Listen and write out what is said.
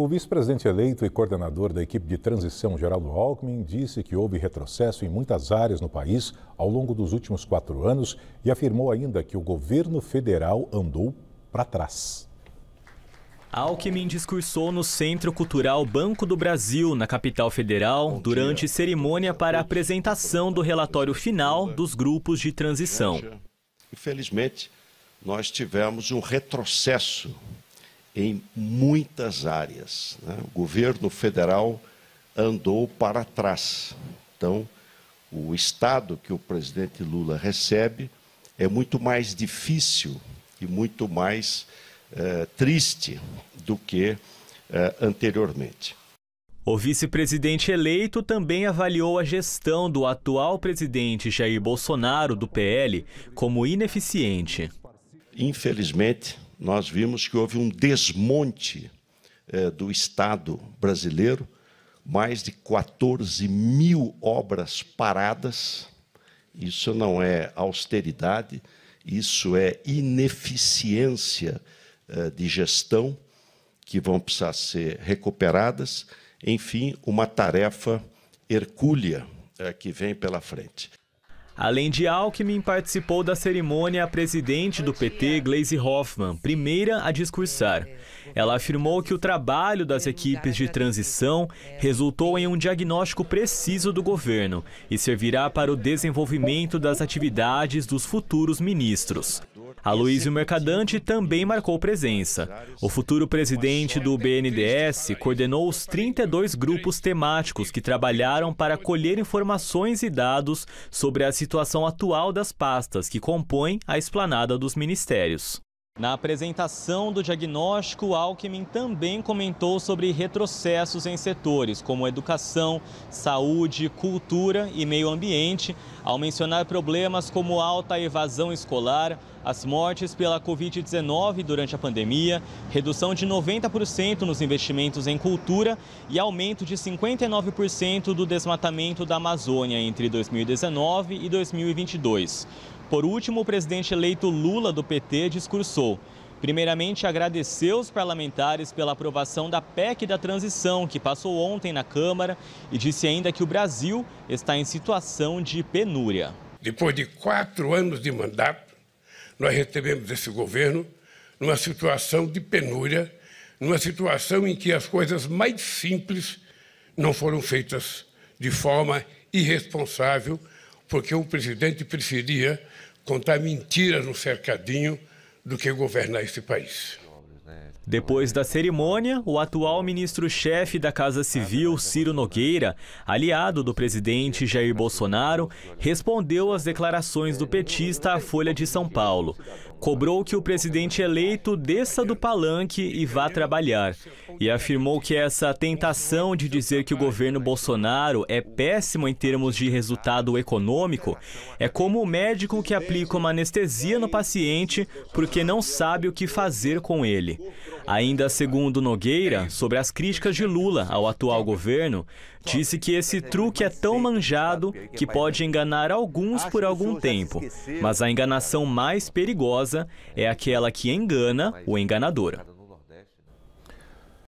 O vice-presidente eleito e coordenador da equipe de transição, Geraldo Alckmin, disse que houve retrocesso em muitas áreas no país ao longo dos últimos quatro anos e afirmou ainda que o governo federal andou para trás. Alckmin discursou no Centro Cultural Banco do Brasil, na capital federal, durante cerimônia para a apresentação do relatório final dos grupos de transição. Infelizmente, nós tivemos um retrocesso em muitas áreas. Né? O governo federal andou para trás. Então, o Estado que o presidente Lula recebe é muito mais difícil e muito mais eh, triste do que eh, anteriormente. O vice-presidente eleito também avaliou a gestão do atual presidente Jair Bolsonaro, do PL, como ineficiente. Infelizmente, nós vimos que houve um desmonte eh, do Estado brasileiro, mais de 14 mil obras paradas. Isso não é austeridade, isso é ineficiência eh, de gestão, que vão precisar ser recuperadas. Enfim, uma tarefa hercúlea eh, que vem pela frente. Além de Alckmin, participou da cerimônia a presidente do PT, Gleisi Hoffmann, primeira a discursar. Ela afirmou que o trabalho das equipes de transição resultou em um diagnóstico preciso do governo e servirá para o desenvolvimento das atividades dos futuros ministros. A Aloysio Mercadante também marcou presença. O futuro presidente do BNDES coordenou os 32 grupos temáticos que trabalharam para colher informações e dados sobre a situação atual das pastas que compõem a esplanada dos ministérios. Na apresentação do diagnóstico, Alckmin também comentou sobre retrocessos em setores como educação, saúde, cultura e meio ambiente, ao mencionar problemas como alta evasão escolar, as mortes pela Covid-19 durante a pandemia, redução de 90% nos investimentos em cultura e aumento de 59% do desmatamento da Amazônia entre 2019 e 2022. Por último, o presidente eleito Lula do PT discursou. Primeiramente, agradeceu os parlamentares pela aprovação da PEC da transição, que passou ontem na Câmara, e disse ainda que o Brasil está em situação de penúria. Depois de quatro anos de mandato, nós recebemos esse governo numa situação de penúria, numa situação em que as coisas mais simples não foram feitas de forma irresponsável porque o presidente preferia contar mentiras no cercadinho do que governar esse país. Depois da cerimônia, o atual ministro-chefe da Casa Civil, Ciro Nogueira, aliado do presidente Jair Bolsonaro, respondeu às declarações do petista à Folha de São Paulo cobrou que o presidente eleito desça do palanque e vá trabalhar. E afirmou que essa tentação de dizer que o governo Bolsonaro é péssimo em termos de resultado econômico é como o médico que aplica uma anestesia no paciente porque não sabe o que fazer com ele. Ainda segundo Nogueira, é sobre as críticas de Lula ao atual governo, disse que esse truque é tão manjado que pode enganar alguns por algum tempo, mas a enganação mais perigosa é aquela que engana o enganador.